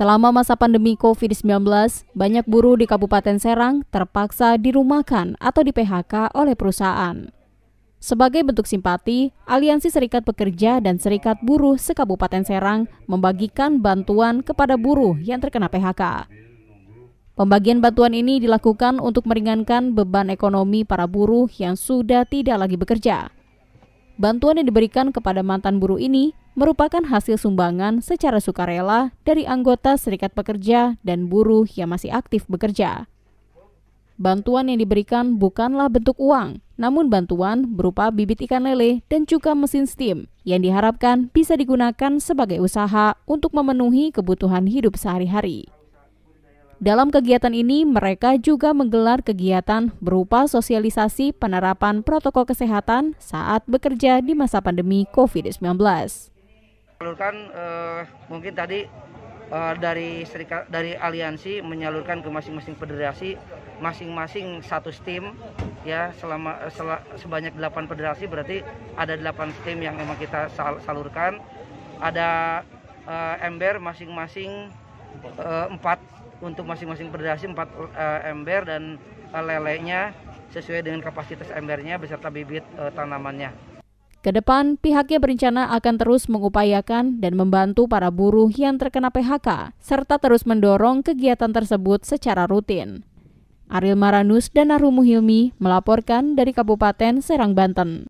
Selama masa pandemi COVID-19, banyak buruh di Kabupaten Serang terpaksa dirumahkan atau di-PHK oleh perusahaan. Sebagai bentuk simpati, Aliansi Serikat Pekerja dan Serikat Buruh Sekabupaten Serang membagikan bantuan kepada buruh yang terkena PHK. Pembagian bantuan ini dilakukan untuk meringankan beban ekonomi para buruh yang sudah tidak lagi bekerja. Bantuan yang diberikan kepada mantan buruh ini merupakan hasil sumbangan secara sukarela dari anggota Serikat Pekerja dan buruh yang masih aktif bekerja. Bantuan yang diberikan bukanlah bentuk uang, namun bantuan berupa bibit ikan lele dan juga mesin steam yang diharapkan bisa digunakan sebagai usaha untuk memenuhi kebutuhan hidup sehari-hari. Dalam kegiatan ini, mereka juga menggelar kegiatan berupa sosialisasi penerapan protokol kesehatan saat bekerja di masa pandemi COVID-19. Menyalurkan eh, mungkin tadi eh, dari serikat, dari aliansi menyalurkan ke masing-masing federasi masing-masing satu tim ya selama eh, sel, sebanyak 8 federasi berarti ada 8 tim yang memang kita sal, salurkan ada eh, ember masing-masing eh, empat untuk masing-masing berdasi 4 uh, eh, ember dan uh, lelenya sesuai dengan kapasitas embernya beserta bibit uh, tanamannya. Kedepan, pihaknya berencana akan terus mengupayakan dan membantu para buruh yang terkena PHK, serta terus mendorong kegiatan tersebut secara rutin. Ariel Maranus dan Arumu Hilmi melaporkan dari Kabupaten Serang, Banten.